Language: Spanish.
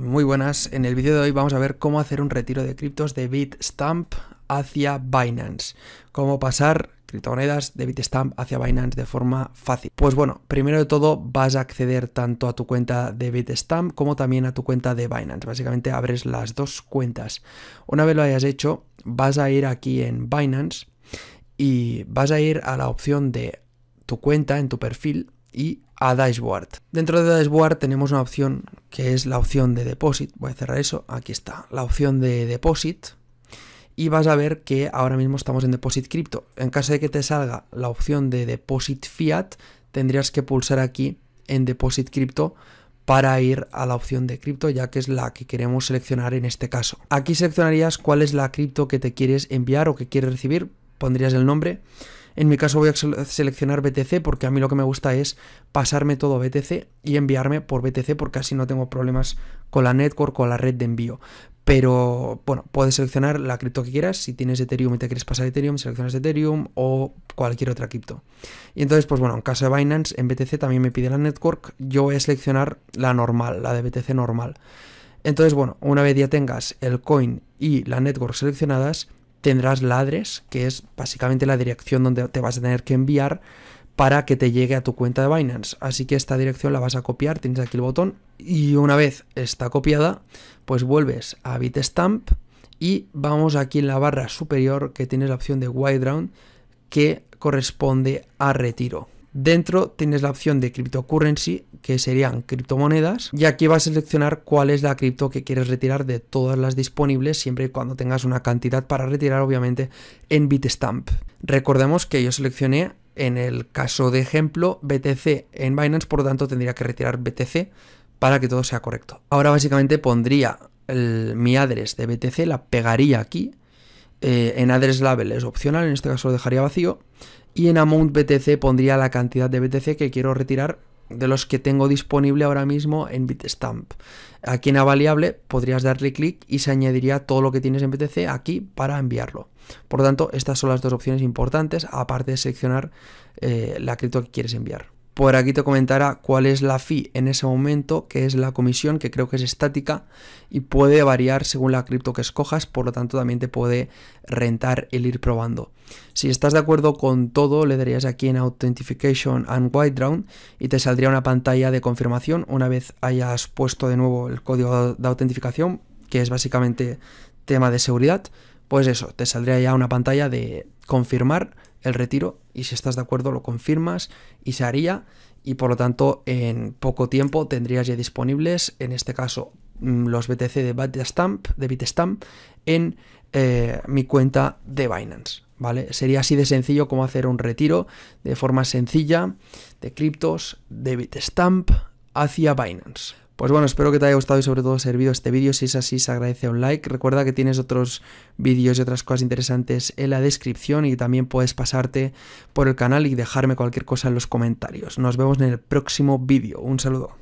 Muy buenas, en el vídeo de hoy vamos a ver cómo hacer un retiro de criptos de Bitstamp hacia Binance. Cómo pasar criptomonedas de Bitstamp hacia Binance de forma fácil. Pues bueno, primero de todo vas a acceder tanto a tu cuenta de Bitstamp como también a tu cuenta de Binance. Básicamente abres las dos cuentas. Una vez lo hayas hecho, vas a ir aquí en Binance y vas a ir a la opción de tu cuenta en tu perfil y a Dashboard. Dentro de Dashboard tenemos una opción que es la opción de Deposit. Voy a cerrar eso. Aquí está, la opción de Deposit. Y vas a ver que ahora mismo estamos en Deposit Crypto. En caso de que te salga la opción de Deposit Fiat, tendrías que pulsar aquí en Deposit Crypto para ir a la opción de cripto, ya que es la que queremos seleccionar en este caso. Aquí seleccionarías cuál es la cripto que te quieres enviar o que quieres recibir, pondrías el nombre en mi caso voy a seleccionar BTC porque a mí lo que me gusta es pasarme todo BTC y enviarme por BTC porque así no tengo problemas con la network o la red de envío. Pero bueno, puedes seleccionar la cripto que quieras. Si tienes Ethereum y te quieres pasar Ethereum, seleccionas Ethereum o cualquier otra cripto. Y entonces, pues bueno, en caso de Binance, en BTC también me pide la network. Yo voy a seleccionar la normal, la de BTC normal. Entonces, bueno, una vez ya tengas el coin y la network seleccionadas, tendrás ladres, que es básicamente la dirección donde te vas a tener que enviar para que te llegue a tu cuenta de Binance. Así que esta dirección la vas a copiar, tienes aquí el botón y una vez está copiada, pues vuelves a Bitstamp y vamos aquí en la barra superior que tienes la opción de Wide Round que corresponde a retiro. Dentro tienes la opción de cryptocurrency, que serían criptomonedas, y aquí vas a seleccionar cuál es la cripto que quieres retirar de todas las disponibles, siempre y cuando tengas una cantidad para retirar, obviamente, en Bitstamp. Recordemos que yo seleccioné en el caso de ejemplo BTC en Binance, por lo tanto tendría que retirar BTC para que todo sea correcto. Ahora básicamente pondría mi address de BTC, la pegaría aquí eh, en address label es opcional, en este caso lo dejaría vacío. Y en amount BTC pondría la cantidad de BTC que quiero retirar de los que tengo disponible ahora mismo en Bitstamp. Aquí en Avaliable podrías darle clic y se añadiría todo lo que tienes en BTC aquí para enviarlo. Por lo tanto, estas son las dos opciones importantes, aparte de seleccionar eh, la cripto que quieres enviar por aquí te comentará cuál es la fee en ese momento, que es la comisión, que creo que es estática y puede variar según la cripto que escojas, por lo tanto también te puede rentar el ir probando. Si estás de acuerdo con todo, le darías aquí en Authentication and white round y te saldría una pantalla de confirmación una vez hayas puesto de nuevo el código de autentificación, que es básicamente tema de seguridad. Pues eso, te saldría ya una pantalla de confirmar el retiro y si estás de acuerdo lo confirmas y se haría y por lo tanto en poco tiempo tendrías ya disponibles en este caso mm, los BTC de Bitstamp, de Bitstamp en eh, mi cuenta de Binance. ¿Vale? Sería así de sencillo como hacer un retiro de forma sencilla de criptos de Bitstamp hacia Binance. Pues bueno, espero que te haya gustado y sobre todo servido este vídeo. Si es así, se agradece un like. Recuerda que tienes otros vídeos y otras cosas interesantes en la descripción y también puedes pasarte por el canal y dejarme cualquier cosa en los comentarios. Nos vemos en el próximo vídeo. Un saludo.